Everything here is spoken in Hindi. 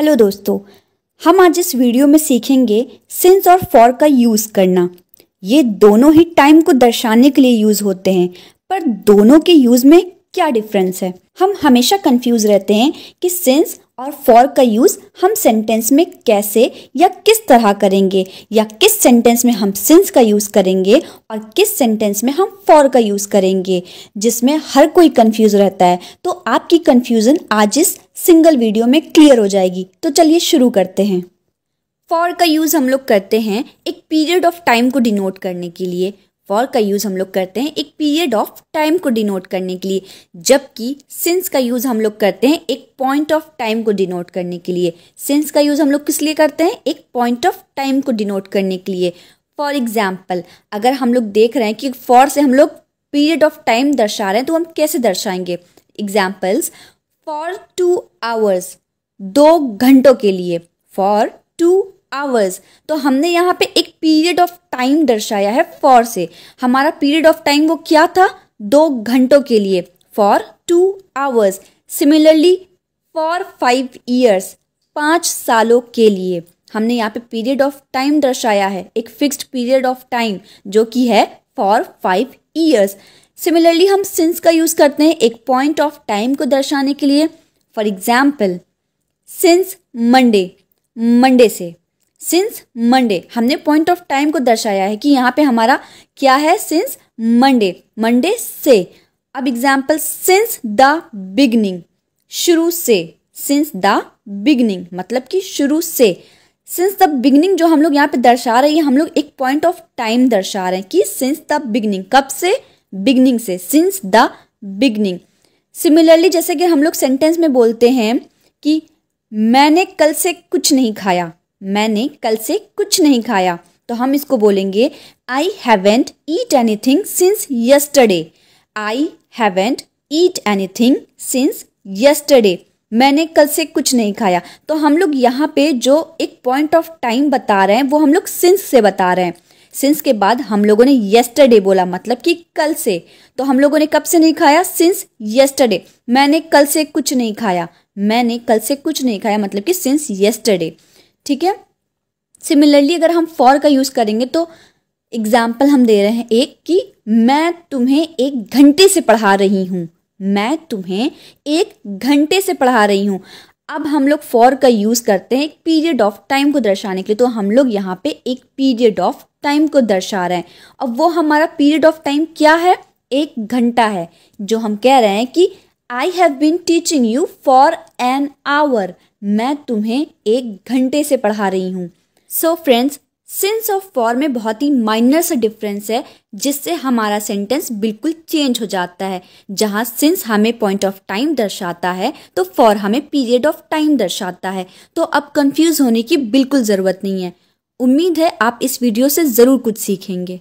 हेलो दोस्तों हम आज इस वीडियो में सीखेंगे सिंस और फॉर का यूज़ करना ये दोनों ही टाइम को दर्शाने के लिए यूज़ होते हैं पर दोनों के यूज़ में क्या डिफरेंस है हम हमेशा कंफ्यूज रहते हैं कि सिंस और फॉर का यूज़ हम सेंटेंस में कैसे या किस तरह करेंगे या किस सेंटेंस में हम सिंस का यूज़ करेंगे और किस सेंटेंस में हम फॉर का यूज़ करेंगे जिसमें हर कोई कंफ्यूज रहता है तो आपकी कंफ्यूजन आज इस सिंगल वीडियो में क्लियर हो जाएगी तो चलिए शुरू करते हैं फॉर का यूज़ हम लोग करते हैं एक पीरियड ऑफ टाइम को डिनोट करने के लिए फॉर का यूज़ हम लोग करते हैं एक पीरियड ऑफ टाइम को डिनोट करने के लिए जबकि सिंस का यूज़ हम लोग करते हैं एक पॉइंट ऑफ टाइम को डिनोट करने के लिए सिंस का यूज़ हम लोग किस लिए करते हैं एक पॉइंट ऑफ टाइम को डिनोट करने के लिए फॉर एग्जाम्पल अगर हम लोग देख रहे हैं कि फॉर से हम लोग पीरियड ऑफ टाइम दर्शा रहे हैं तो हम कैसे दर्शाएंगे एग्जाम्पल्स फॉर टू आवर्स दो घंटों के लिए फॉर टू आवर्स तो हमने यहाँ पे एक पीरियड ऑफ टाइम दर्शाया है फॉर से हमारा पीरियड ऑफ टाइम वो क्या था दो घंटों के लिए for two hours similarly for five years पाँच सालों के लिए हमने यहाँ पे पीरियड ऑफ टाइम दर्शाया है एक फिक्स्ड पीरियड ऑफ टाइम जो कि है फॉर फाइव ईयर्स सिमिलरली हम सिंस का यूज़ करते हैं एक पॉइंट ऑफ टाइम को दर्शाने के लिए for example since Monday Monday से सिंस मंडे हमने पॉइंट ऑफ टाइम को दर्शाया है कि यहाँ पे हमारा क्या है सिंस मंडे मंडे से अब एग्जाम्पल सिंस द बिगनिंग शुरू से सिंस द बिगनिंग मतलब कि शुरू से सिंस द बिगनिंग जो हम लोग यहाँ पे दर्शा रहे हैं हम लोग एक पॉइंट ऑफ टाइम दर्शा रहे हैं कि सिंस द बिगनिंग कब से बिगनिंग से सिंस द बिगनिंग सिमिलरली जैसे कि हम लोग सेंटेंस में बोलते हैं कि मैंने कल से कुछ नहीं खाया मैंने कल से कुछ नहीं खाया तो हम इसको बोलेंगे I haven't eat anything since yesterday I haven't eat anything since yesterday मैंने कल से कुछ नहीं खाया तो हम लोग यहाँ पे जो एक पॉइंट ऑफ टाइम बता रहे हैं वो हम लोग सिंस से बता रहे हैं सिंस के बाद हम लोगों ने येस्टरडे बोला मतलब कि कल से तो हम लोगों ने कब से नहीं खाया सिंस येस्टरडे मैंने कल से कुछ नहीं खाया मैंने कल से कुछ नहीं खाया मतलब कि सिंस येस्टरडे ठीक है सिमिलरली अगर हम फॉर का यूज़ करेंगे तो एग्जाम्पल हम दे रहे हैं एक कि मैं तुम्हें एक घंटे से पढ़ा रही हूं मैं तुम्हें एक घंटे से पढ़ा रही हूं अब हम लोग फॉर का यूज़ करते हैं एक पीरियड ऑफ टाइम को दर्शाने के लिए तो हम लोग यहाँ पे एक पीरियड ऑफ टाइम को दर्शा रहे हैं अब वो हमारा पीरियड ऑफ टाइम क्या है एक घंटा है जो हम कह रहे हैं कि I have been teaching you for an hour मैं तुम्हें एक घंटे से पढ़ा रही हूँ so friends since of for में बहुत ही माइनर सा डिफरेंस है जिससे हमारा सेंटेंस बिल्कुल चेंज हो जाता है जहाँ सिंस हमें पॉइंट ऑफ टाइम दर्शाता है तो फॉर हमें पीरियड ऑफ टाइम दर्शाता है तो अब कंफ्यूज होने की बिल्कुल ज़रूरत नहीं है उम्मीद है आप इस वीडियो से ज़रूर कुछ सीखेंगे